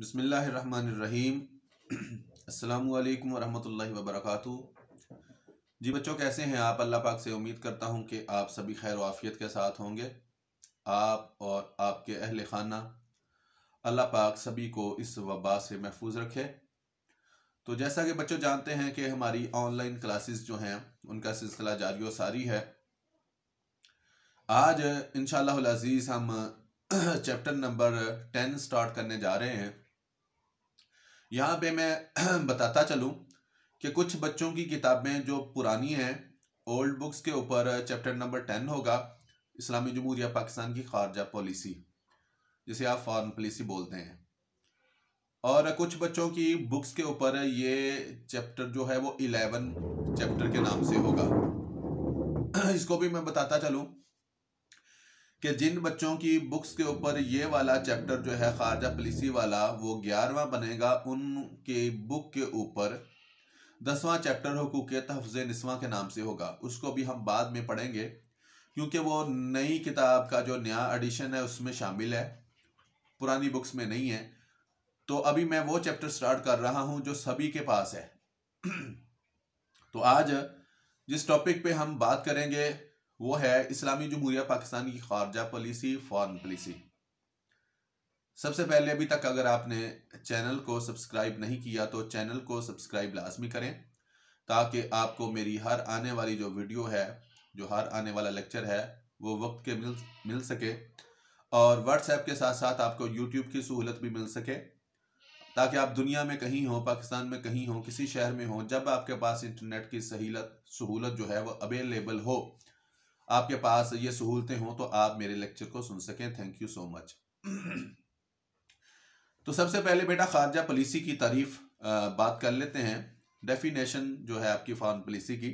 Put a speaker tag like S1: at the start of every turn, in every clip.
S1: बसमीम अल्लाम वरहमल वबरक जी बच्चों कैसे हैं आप अल्लाह पाक से उम्मीद करता हूं कि आप सभी खैर वाफियत के साथ होंगे आप और आपके अहल खाना अल्लाह पाक सभी को इस वबा से महफूज रखे तो जैसा कि बच्चों जानते हैं कि हमारी ऑनलाइन क्लासेस जो हैं उनका सिलसिला जारी और सारी है आज इन अज़ीज़ हम चैप्टर नंबर टेन स्टार्ट करने जा रहे हैं यहाँ पे मैं बताता चलूँ कि कुछ बच्चों की किताबें जो पुरानी हैं ओल्ड बुक्स के ऊपर चैप्टर नंबर टेन होगा इस्लामी जमहूरिया पाकिस्तान की खारजा पॉलिसी जिसे आप फॉरन पॉलिसी बोलते हैं और कुछ बच्चों की बुक्स के ऊपर ये चैप्टर जो है वो इलेवन चैप्टर के नाम से होगा इसको भी मैं बताता चलूँ कि जिन बच्चों की बुक्स के ऊपर ये वाला चैप्टर जो है खारजा पलिसी वाला वो ग्यारहवा बनेगा उनके बुक के ऊपर दसवां चैप्टर हकूक तहफ़ नस्वा के नाम से होगा उसको भी हम बाद में पढ़ेंगे क्योंकि वो नई किताब का जो नया एडिशन है उसमें शामिल है पुरानी बुक्स में नहीं है तो अभी मैं वो चैप्टर स्टार्ट कर रहा हूँ जो सभी के पास है तो आज जिस टॉपिक पे हम बात करेंगे वो है इस्लामी जमहूरिया पाकिस्तान की खारजा पॉलिसी फॉरन पॉलिसी सबसे पहले अभी तक अगर आपने चैनल को सब्सक्राइब नहीं किया तो चैनल को सब्सक्राइब लाजमी करें ताकि आपको मेरी हर आने वाली जो वीडियो है जो हर आने वाला लेक्चर है वो वक्त के मिल मिल सके और व्हाट्सएप के साथ साथ आपको यूट्यूब की सहूलत भी मिल सके ताकि आप दुनिया में कहीं हो पाकिस्तान में कहीं हो किसी शहर में हो जब आपके पास इंटरनेट की सहूलत सहूलत जो है वो अवेलेबल हो आपके पास ये सहूलतें हों तो आप मेरे लेक्चर को सुन सकें थैंक यू सो मच तो सबसे पहले बेटा खारजा पॉलिसी की तारीफ बात कर लेते हैं डेफिनेशन जो है आपकी फॉरन पॉलिसी की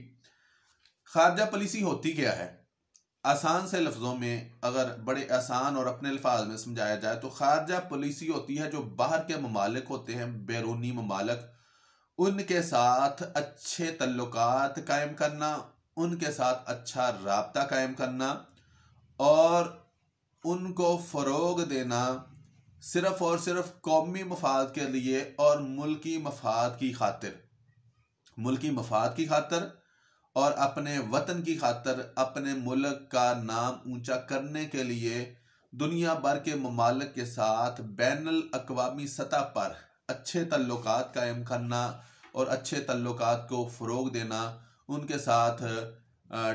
S1: खारजा पॉलिसी होती क्या है आसान से लफ्ज़ों में अगर बड़े आसान और अपने अल्फाज में समझाया जाए तो खारजा पॉलिसी होती है जो बाहर के ममालिक होते हैं बैरूनी ममालक उनके साथ अच्छे तल्लुकात कायम करना उनके साथ अच्छा रबता कायम करना और उनको फ़रोग देना सिर्फ़ और सिर्फ कौमी मफाद के लिए और मुल्की मफाद की खातिर मुल्की मफाद की खातर और अपने वतन की खातर अपने मुल्क का नाम ऊंचा करने के लिए दुनिया भर के ममालक के साथ बैन अवी सतह पर अच्छे तल्लक कायम करना और अच्छे तल्लक को फ़रोग देना उनके साथ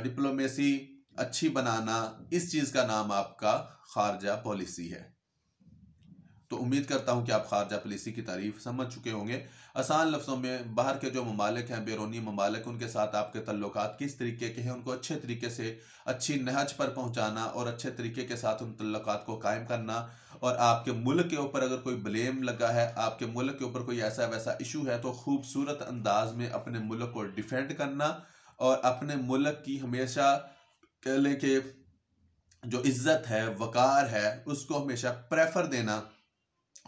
S1: डिप्लोमेसी अच्छी बनाना इस चीज़ का नाम आपका खारजा पॉलिसी है तो उम्मीद करता हूं कि आप खारजा पॉलिसी की तारीफ समझ चुके होंगे आसान लफ्ज़ों में बाहर के जो ममालिक हैं बैरूनी ममालिक उनके साथ आपके तल्लुक किस तरीके के हैं उनको अच्छे तरीके से अच्छी नहज पर पहुंचाना और अच्छे तरीके के साथ उन तल्लुक को कायम करना और आपके मुल्क के ऊपर अगर कोई ब्लेम लगा है आपके मुल्क के ऊपर कोई ऐसा वैसा इशू है तो खूबसूरत अंदाज में अपने मुल्क को डिफेंड करना और अपने मुल्क की हमेशा कह लेके जो इज्जत है वकार है उसको हमेशा प्रेफर देना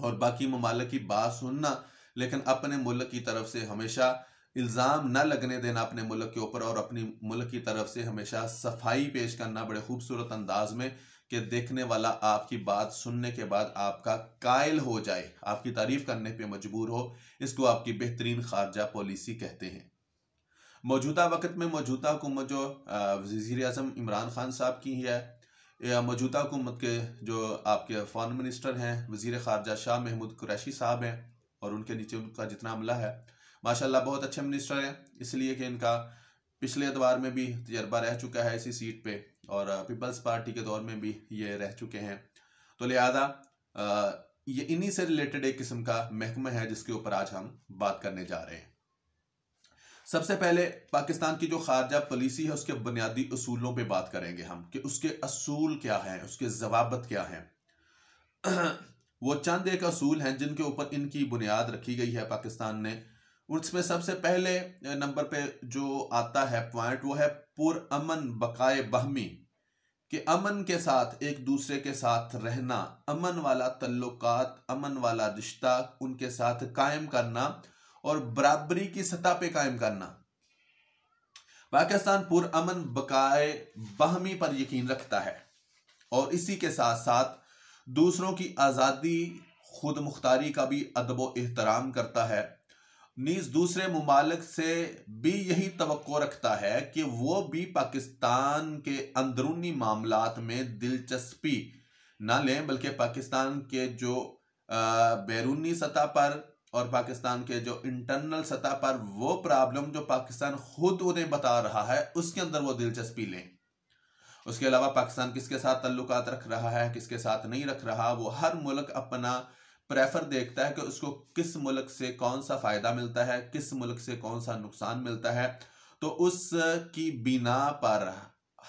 S1: और बाकी ममालक की बात सुनना लेकिन अपने मुल्क की तरफ से हमेशा इल्ज़ाम ना लगने देना अपने मुल्क के ऊपर और अपनी मुल्क की तरफ से हमेशा सफाई पेश करना बड़े खूबसूरत अंदाज में कि देखने वाला आपकी बात सुनने के बाद आपका कायल हो जाए आपकी तारीफ करने पे मजबूर हो इसको आपकी बेहतरीन खारजा पॉलिसी कहते हैं मौजूदा वक्त में मौजूदा हुकूमत जो वजीर अजम इमरान खान साहब की है या मौजूदा हुकूमत के जो आपके फॉरन मिनिस्टर हैं वजीर खारजा शाह महमूद कुरैशी साहब हैं और उनके नीचे उनका जितना अमला है माशाल्लाह बहुत अच्छे मिनिस्टर हैं इसलिए कि इनका पिछले एतवार में भी तजर्बा रह चुका है इसी सीट पे और पीपल्स पार्टी के दौर में भी ये रह चुके हैं तो लिहाजा ये इन्हीं से रिलेटेड एक किस्म का महकमा है जिसके ऊपर आज हम बात करने जा रहे हैं सबसे पहले पाकिस्तान की जो खारजा पॉलिसी है उसके बुनियादी असूलों पे बात करेंगे हम कि उसके असूल क्या हैं उसके जवाबत क्या हैं वो चंद एक असूल हैं जिनके ऊपर इनकी बुनियाद रखी गई है पाकिस्तान ने उसमें सबसे पहले नंबर पे जो आता है पॉइंट वो है अमन बकाए बहमी कि अमन के साथ एक दूसरे के साथ रहना अमन वाला तल्लुकात अमन वाला रिश्ता उनके साथ कायम करना और बराबरी की सतह पे कायम करना पाकिस्तान अमन बकाए बहमी पर यकीन रखता है और इसी के साथ साथ दूसरों की आज़ादी खुद मुख्तारी का भी अदब एहतराम करता है नीज दूसरे ममालक से भी यही तो रखता है कि वो भी पाकिस्तान के अंदरूनी मामला में दिलचस्पी ना लें बल्कि पाकिस्तान के जो बैरूनी सतह पर और पाकिस्तान के जो इंटरनल सतह पर वो प्रॉब्लम जो पाकिस्तान खुद उन्हें बता रहा है उसके अंदर वो दिलचस्पी लें उसके अलावा पाकिस्तान किसके साथ तल्लुक रख रहा है किसके साथ नहीं रख रहा वो हर मुल्क अपना प्रेफर देखता है कि उसको किस मुल्क से कौन सा फ़ायदा मिलता है किस मुल्क से कौन सा नुकसान मिलता है तो उस की बिना पर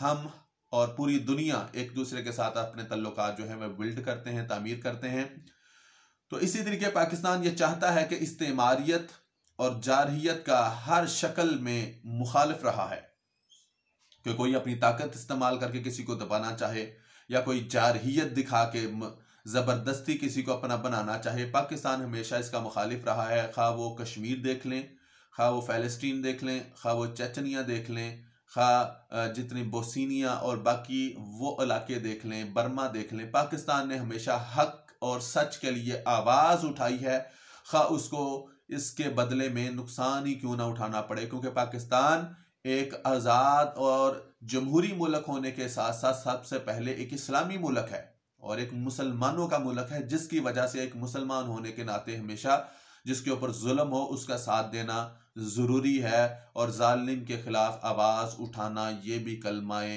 S1: हम और पूरी दुनिया एक दूसरे के साथ अपने तल्लुक जो है वह बिल्ड करते हैं तामीर करते हैं तो इसी तरीके पाकिस्तान ये चाहता है कि इस्तेमारियत और जारहीत का हर शक्ल में मुखालफ रहा है कि कोई अपनी ताकत इस्तेमाल करके किसी को दबाना चाहे या कोई जारहीत दिखा के ज़बरदस्ती किसी को अपना बनाना चाहिए पाकिस्तान हमेशा इसका मुखालिफ रहा है खा वो कश्मीर देख लें खा वो फेलस्टीन देख लें खा वो चचनिया देख लें खा जितनी बोसिनिया और बाकी वो इलाके देख लें बर्मा देख लें पाकिस्तान ने हमेशा हक और सच के लिए आवाज़ उठाई है खा उसको इसके बदले में नुकसान ही क्यों ना उठाना पड़े क्योंकि पाकिस्तान एक आज़ाद और जमहूरी मुल्क होने के साथ साथ सबसे पहले एक इस्लामी मुल्क है और एक मुसलमानों का मुल्क है जिसकी वजह से एक मुसलमान होने के नाते हमेशा जिसके ऊपर जुल्म हो उसका साथ देना ज़रूरी है और जालिम के ख़िलाफ़ आवाज़ उठाना ये भी कलमाए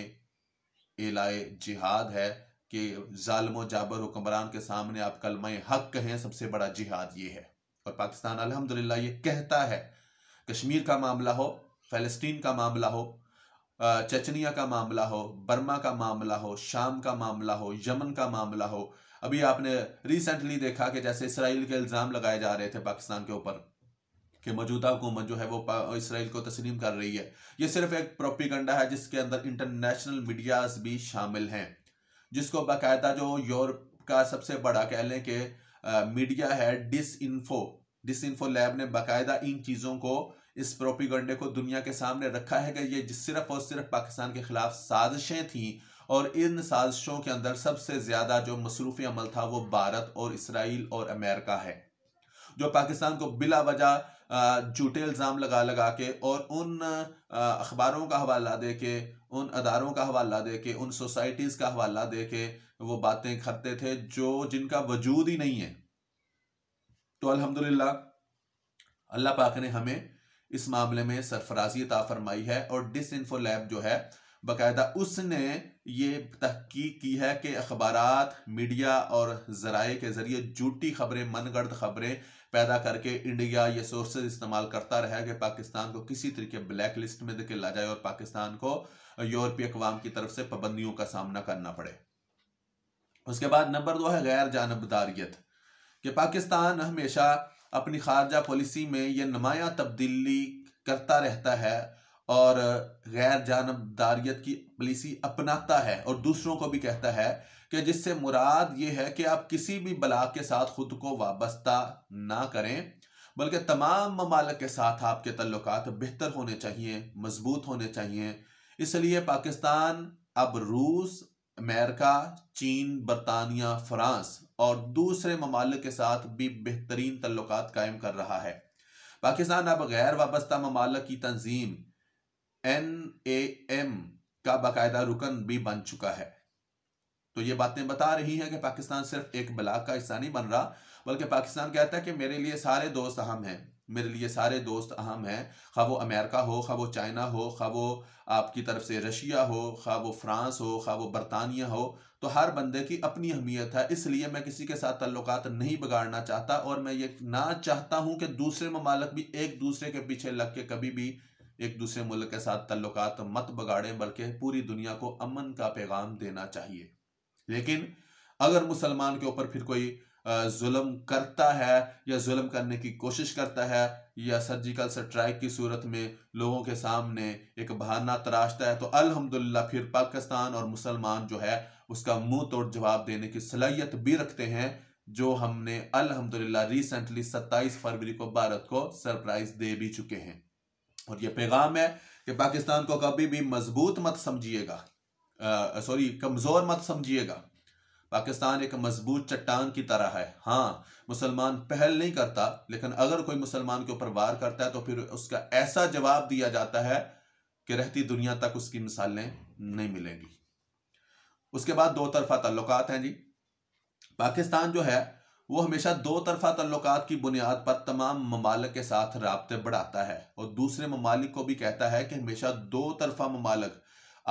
S1: एलाए जिहाद है कि जालमो जाबर हुक्मरान के सामने आप कलमाए हक कहें सबसे बड़ा जिहाद ये है और पाकिस्तान अलहमदिल्ला ये कहता है कश्मीर का मामला हो फ़लस्तीन का मामला हो चचनिया का मामला हो बर्मा का मामला हो शाम का मामला हो यमन का मामला हो अभी आपने रिसेंटली देखा कि जैसे इसराइल के इल्ज़ाम लगाए जा रहे थे पाकिस्तान के ऊपर कि मौजूदा हुकूमत जो है वो इसराइल को तस्लीम कर रही है ये सिर्फ एक प्रोपीगंडा है जिसके अंदर इंटरनेशनल मीडियाज भी शामिल हैं जिसको बाकायदा जो यूरोप का सबसे बड़ा कह लें कि मीडिया है disinfo disinfo lab ने बाकायदा इन चीज़ों को इस प्रोपीगंडे को दुनिया के सामने रखा है कि ये सिर्फ और सिर्फ पाकिस्तान के खिलाफ साजिशें थीं और इन साजिशों के अंदर सबसे ज़्यादा जो मसरूफ़ी अमल था वो भारत और इसराइल और अमेरिका है जो पाकिस्तान को बिला वजह झूठे इल्ज़ाम लगा लगा के और उन अखबारों का हवाला दे के उन अदारों का हवाला दे के उन सोसाइटीज़ का हवाला दे के वो बातें करते थे जो जिनका वजूद ही नहीं है तो अल्हम्दुलिल्लाह अल्लाह पाक ने हमें इस मामले में सरफराजी फरमाई है और डिस इन्फो लैब जो है बाकायदा उसने ये तहकीक की है कि अखबार मीडिया और जराए के ज़रिए झूठी खबरें मनगढ़ खबरें पैदा करके इंडिया ये सोर्सेज इस्तेमाल करता रहा कि पाकिस्तान को किसी तरीके ब्लैक लिस्ट में धकेला जाए और पाकिस्तान को यूरोपीय अकवाम की तरफ से पाबंदियों का सामना करना पड़े उसके बाद नंबर दो है गैर जानबदारियत कि पाकिस्तान हमेशा अपनी खारजा पॉलिसी में यह नुमाया तब्दीली करता रहता है और गैर जानबदारियत की पॉलिसी अपनाता है और दूसरों को भी कहता है कि जिससे मुराद ये है कि आप किसी भी बला के साथ खुद को वाबस्ता ना करें बल्कि तमाम ममालक के साथ आपके तल्लक बेहतर होने चाहिए मजबूत होने चाहिए इसलिए पाकिस्तान अब रूस अमेरिका चीन बरतानिया फ्रांस और दूसरे ममालिक के साथ भी बेहतरीन तल्लुक कायम कर रहा है पाकिस्तान अब गैर वाबस्ता ममालक की तंजीम एन ए एम का बाकायदा रुकन भी बन चुका है तो ये बातें बता रही हैं कि पाकिस्तान सिर्फ एक ब्लाक का हिस्सा नहीं बन रहा बल्कि पाकिस्तान कहता है कि मेरे लिए सारे दोस्त अहम हैं मेरे लिए सारे दोस्त अहम हैं खा वो अमेरिका हो खा वो चाइना हो खा वो आपकी तरफ से रशिया हो खा वो फ्रांस हो खा वो बरतानिया हो तो हर बंदे की अपनी अहमियत है इसलिए मैं किसी के साथ तल्लुत नहीं बिगाड़ना चाहता और मैं ये ना चाहता हूँ कि दूसरे ममालक भी एक दूसरे के पीछे लग के कभी भी एक दूसरे मुल्क के साथ तल्लुत मत बगाड़े बल्कि पूरी दुनिया को अमन का पैगाम देना चाहिए लेकिन अगर मुसलमान के ऊपर फिर कोई जुल्म करता है या जुल्म करने की कोशिश करता है या सर्जिकल स्ट्राइक की सूरत में लोगों के सामने एक बहाना तराशता है तो अल्हम्दुलिल्लाह फिर पाकिस्तान और मुसलमान जो है उसका मुंह तोड़ जवाब देने की सलाहियत भी रखते हैं जो हमने अल्हम्दुलिल्लाह रिसेंटली 27 फरवरी को भारत को सरप्राइज दे भी चुके हैं और यह पैगाम है कि पाकिस्तान को कभी भी मजबूत मत समझिएगा सॉरी कमज़ोर मत समझिएगा पाकिस्तान एक मजबूत चट्टान की तरह है हाँ मुसलमान पहल नहीं करता लेकिन अगर कोई मुसलमान के ऊपर वार करता है तो फिर उसका ऐसा जवाब दिया जाता है कि रहती दुनिया तक उसकी मिसालें नहीं मिलेंगी उसके बाद दो तरफा तल्लुक हैं जी पाकिस्तान जो है वो हमेशा दो तरफा तल्लुक की बुनियाद पर तमाम ममालक के साथ रबते बढ़ाता है और दूसरे ममालिक को भी कहता है कि हमेशा दो तरफा ममालक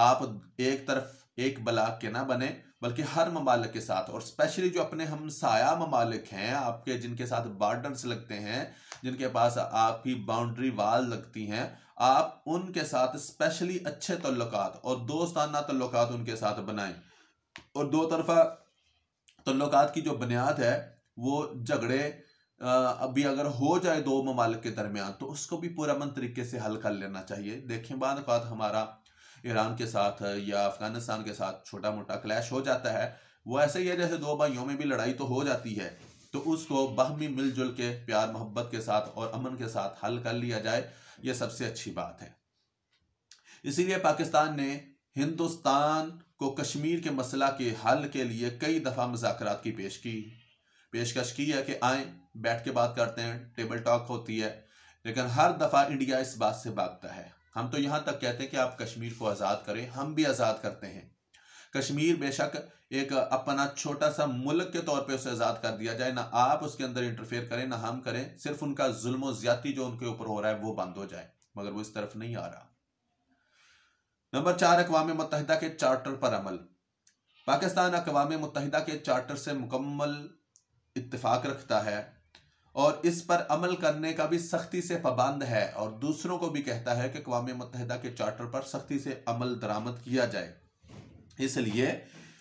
S1: आप एक तरफ एक बलाक के ना बने बल्कि हर ममालिक के साथ और स्पेशली जो अपने हम साया ममालिक हैं आपके जिनके साथ बार्डर्स लगते हैं जिनके पास आपकी बाउंड्री वाल लगती हैं आप उनके साथ स्पेशली अच्छे तल्लक और दोस्ताना तल्लक उनके साथ बनाएं और दो तरफा तल्लक की जो बुनियाद है वो झगड़े अभी अगर हो जाए दो ममालिक के दरमियान तो उसको भी पूरा मन तरीके से हल कर लेना चाहिए देखें बाद हमारा ईरान के साथ या अफगानिस्तान के साथ छोटा मोटा क्लैश हो जाता है वो ऐसे ही है जैसे दो भाइयों में भी लड़ाई तो हो जाती है तो उसको बहमी मिलजुल के प्यार मोहब्बत के साथ और अमन के साथ हल कर लिया जाए यह सबसे अच्छी बात है इसीलिए पाकिस्तान ने हिंदुस्तान को कश्मीर के मसला के हल के लिए कई दफ़ा मुजाकर की पेश की पेशकश की है कि आए बैठ के बात करते हैं टेबल टॉक होती है लेकिन हर दफ़ा इंडिया इस बात से भागता है हम तो यहां तक कहते हैं कि आप कश्मीर को आज़ाद करें हम भी आज़ाद करते हैं कश्मीर बेशक एक अपना छोटा सा मुल्क के तौर पे उसे आज़ाद कर दिया जाए ना आप उसके अंदर इंटरफेयर करें ना हम करें सिर्फ उनका जुल्म ज्यादा जो उनके ऊपर हो रहा है वो बंद हो जाए मगर वो इस तरफ नहीं आ रहा नंबर चार अकवा मुतहदा के चार्टर पर अमल पाकिस्तान अकवा मुतहदा के चार्टर से मुकम्मल इतफाक रखता है और इस पर अमल करने का भी सख्ती से पाबंद है और दूसरों को भी कहता है कि अकवा मतहदा के चार्टर पर सख्ती से अमल दरामद किया जाए इसलिए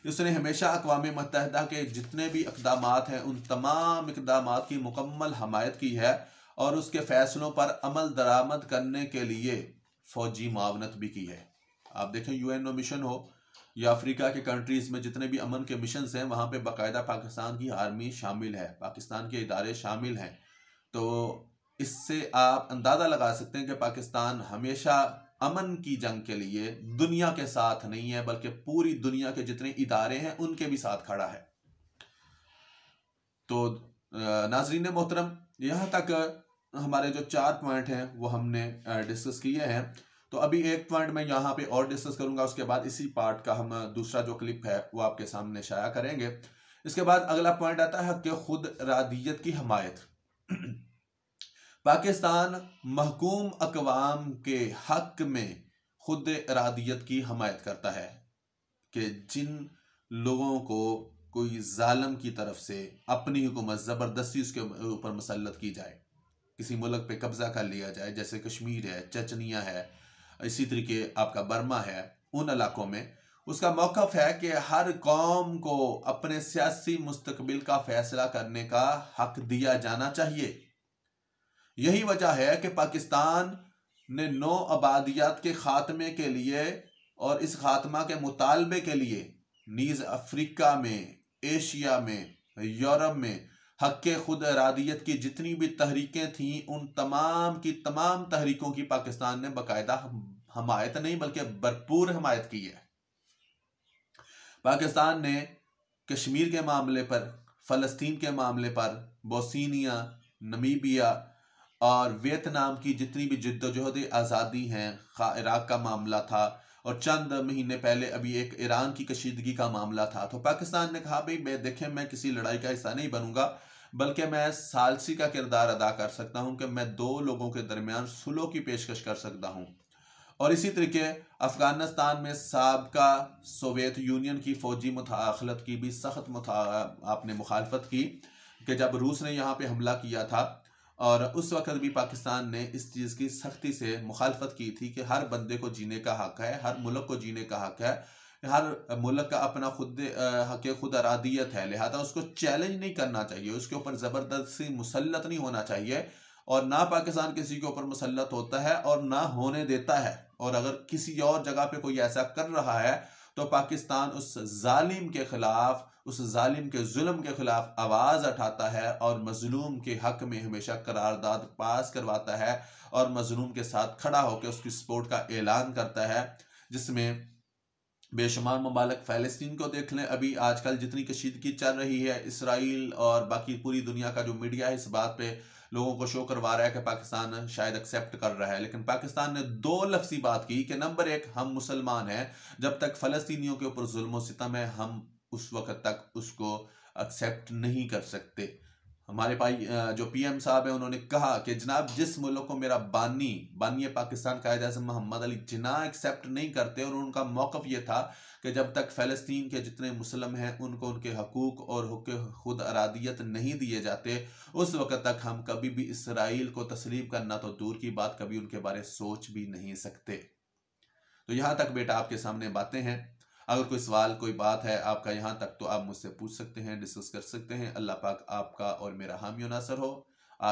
S1: इसने हमेशा अकवा मतहदा के जितने भी इकदाम हैं उन तमाम इकदाम की मुकम्मल हमायत की है और उसके फैसलों पर अमल दरामद करने के लिए फौजी मावनत भी की है आप देखें यू एन ओ मिशन हो या अफ्रीका के कंट्रीज़ में जितने भी अमन के मिशन हैं वहाँ पे बाकायदा पाकिस्तान की आर्मी शामिल है पाकिस्तान के इदारे शामिल हैं तो इससे आप अंदाज़ा लगा सकते हैं कि पाकिस्तान हमेशा अमन की जंग के लिए दुनिया के साथ नहीं है बल्कि पूरी दुनिया के जितने इदारे हैं उनके भी साथ खड़ा है तो नाजरीन मोहतरम यहाँ तक हमारे जो चार पॉइंट हैं वो हमने डिस्कस किए हैं तो अभी एक पॉइंट मैं यहाँ पे और डिस्कस करूंगा उसके बाद इसी पार्ट का हम दूसरा जो क्लिप है वो आपके सामने शाया करेंगे इसके बाद अगला पॉइंट आता है कि खुद रादियत की हमायत पाकिस्तान महकूम अकवाम के हक में खुद रादियत की हमायत करता है कि जिन लोगों को कोई जालम की तरफ से अपनी हुकूमत ज़बरदस्ती उसके ऊपर मुसलत की जाए किसी मुल्क पे कब्ज़ा कर लिया जाए जैसे कश्मीर है चचनिया है इसी तरीके आपका बर्मा है उन इलाकों में उसका मौकफ है कि हर कौम को अपने सियासी मुस्तबिल का फैसला करने का हक दिया जाना चाहिए यही वजह है कि पाकिस्तान ने नौ आबादियात के खात्मे के लिए और इस खात्मा के मुतालबे के लिए नीज़ अफ्रीका में एशिया में यूरोप में हक खुद अरादियत की जितनी भी तहरीकें थीं उन तमाम की तमाम तहरीकों की पाकिस्तान ने बाकायदा हमायत नहीं बल्कि भरपूर हमायत की है पाकिस्तान ने कश्मीर के मामले पर फ़लस्तीन के मामले पर बोसिनिया नमीबिया और वियतनाम की जितनी भी जद्दोजहद आज़ादी हैं इराक़ का मामला था और चंद महीने पहले अभी एक ईरान की कशीदगी का मामला था तो पाकिस्तान ने कहा भाई मैं देखें मैं किसी लड़ाई का हिस्सा नहीं बनूंगा बल्कि मैं सालसी का किरदार अदा कर सकता हूं कि मैं दो लोगों के दरमियान सुलों की पेशकश कर सकता हूं और इसी तरीके अफगानिस्तान में सबका सोवियत यूनियन की फ़ौजी मुखलत की भी सख्त आपने मुखालफत की कि जब रूस ने यहाँ पे हमला किया था और उस वक्त भी पाकिस्तान ने इस चीज़ की सख्ती से मुखालफत की थी कि हर बंदे को जीने का हक है हर मुल्क को जीने का हक है हर मुल्क का अपना खुद हक खुद अरादियत है लिहाजा उसको चैलेंज नहीं करना चाहिए उसके ऊपर ज़बरदस्ती मुसलत नहीं होना चाहिए और ना पाकिस्तान किसी के ऊपर मुसलत होता है और ना होने देता है और अगर किसी और जगह पे कोई ऐसा कर रहा है तो पाकिस्तान उस जालिम के ख़िलाफ़ उस जालिम के जुल्म के खिलाफ आवाज़ उठाता है और मजलूम के हक में हमेशा करारदाद पास करवाता है और मजलूम के साथ खड़ा होकर उसकी सपोर्ट का ऐलान करता है जिसमें बेशुमार ममालक फ़लस्तीन को देख लें अभी आजकल जितनी कशीदगी चल रही है इसराइल और बाकी पूरी दुनिया का जो मीडिया है इस बात पे लोगों को शो करवा रहा है कि पाकिस्तान शायद एक्सेप्ट कर रहा है लेकिन पाकिस्तान ने दो लफ्सी बात की कि नंबर एक हम मुसलमान हैं जब तक फ़लस्तियों के ऊपर जुल्म सितम है हम उस वक्त तक उसको एक्सेप्ट नहीं कर सकते हमारे भाई जो पीएम साहब है उन्होंने कहा कि जनाब जिस मुल्क को मेरा बानी बानी पाकिस्तान कायद अजम मोहम्मद अली जिना एक्सेप्ट नहीं करते और उनका मौकफ ये था कि जब तक फ़लस्तीन के जितने मुस्लिम हैं उनको उनके हकूक़ और हक खुद अरादियत नहीं दिए जाते उस वक़्त तक हम कभी भी इसराइल को तस्लीम करना तो दूर की बात कभी उनके बारे सोच भी नहीं सकते तो यहाँ तक बेटा आपके सामने बातें हैं अगर कोई सवाल कोई बात है आपका यहाँ तक तो आप मुझसे पूछ सकते हैं डिस्कस कर सकते हैं अल्लाह पाक आपका और मेरा हामी नासर हो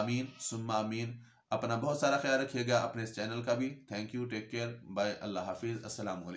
S1: आमीन सुम्मा आमीन अपना बहुत सारा ख्याल रखिएगा अपने इस चैनल का भी thank you take care bye अल्लाह हाफिज़ असलकम